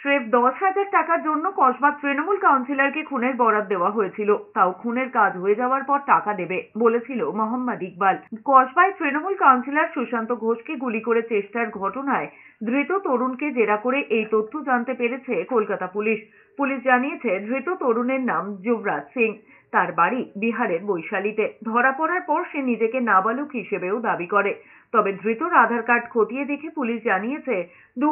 স্রেফ দশ হাজার টাকার জন্য কসবা তৃণমূল কাউন্সিলরকে খুনের বরাত দেওয়া হয়েছিল তাও খুনের কাজ হয়ে যাওয়ার পর টাকা দেবে বলেছিল মোহাম্মদ ইকবাল কসবায় তৃণমূল কাউন্সিলর সুশান্ত ঘোষকে গুলি করে চেষ্টার ঘটনায় ধৃত তরুণকে জেরা করে এই তথ্য জানতে পেরেছে কলকাতা পুলিশ পুলিশ জানিয়েছে ধৃত তরুণের নাম যুবরাজ সিং তার বাড়ি বিহারের বৈশালীতে ধরা পড়ার পর সে নিজেকে নাবালক হিসেবেও দাবি করে তবে ধৃতর আধার কার্ড খতিয়ে দেখে পুলিশ জানিয়েছে দু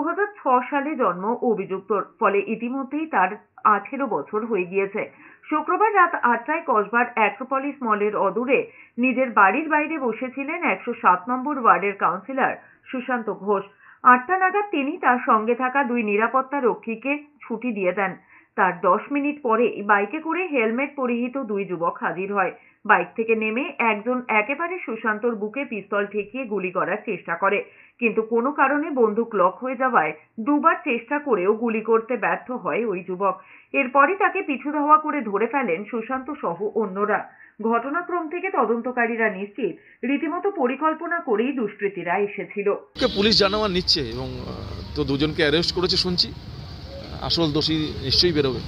সালে জন্ম অভিযুক্তর ফলে ইতিমধ্যেই তার আঠেরো বছর হয়ে গিয়েছে শুক্রবার রাত আটটায় কসবার অ্যাক্রোপলিস মলের অদূরে নিজের বাড়ির বাইরে বসেছিলেন একশো সাত নম্বর ওয়ার্ডের কাউন্সিলর সুশান্ত ঘোষ আটটা নাগাদ তিনি তার সঙ্গে থাকা দুই নিরাপত্তা রক্ষীকে ছুটি দিয়ে দেন তার দশ মিনিট পরে বাইকে করে হেলমেট পরিহিত দুই যুবক হাজির হয় বাইক থেকে নেমে একজন একেবারে সুশান্তর বুকে পিস্তল ঠেকিয়ে গুলি করার চেষ্টা করে কিন্তু কোনো কারণে বন্দুক লক হয়ে যাওয়ায় দুবার চেষ্টা করেও গুলি করতে ব্যর্থ হয় ওই যুবক এরপরে তাকে পিছু ধাওয়া করে ধরে ফেলেন সুশান্ত সহ অন্যরা ঘটনাক্রম থেকে তদন্তকারীরা নিশ্চিত রীতিমতো পরিকল্পনা করেই দুষ্কৃতীরা এসেছিল পুলিশ জানাওয়া নিচ্ছে এবং তো দুজনকে অ্যারেস্ট করেছে শুনছি আসল দোষী নিশ্চয়ই বেরোবে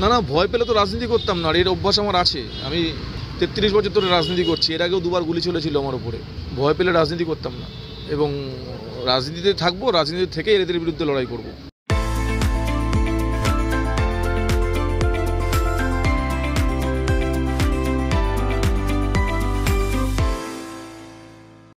না না ভয় পেলে তো রাজনীতি করতাম না আর এর অভ্যাস আমার আছে আমি তেত্রিশ বছর ধরে রাজনীতি করছি এর আগেও দুবার গুলি চলেছিল আমার উপরে ভয় পেলে রাজনীতি করতাম না এবং রাজনীতিতে থাকবো রাজনীতি থেকে এদের বিরুদ্ধে লড়াই করব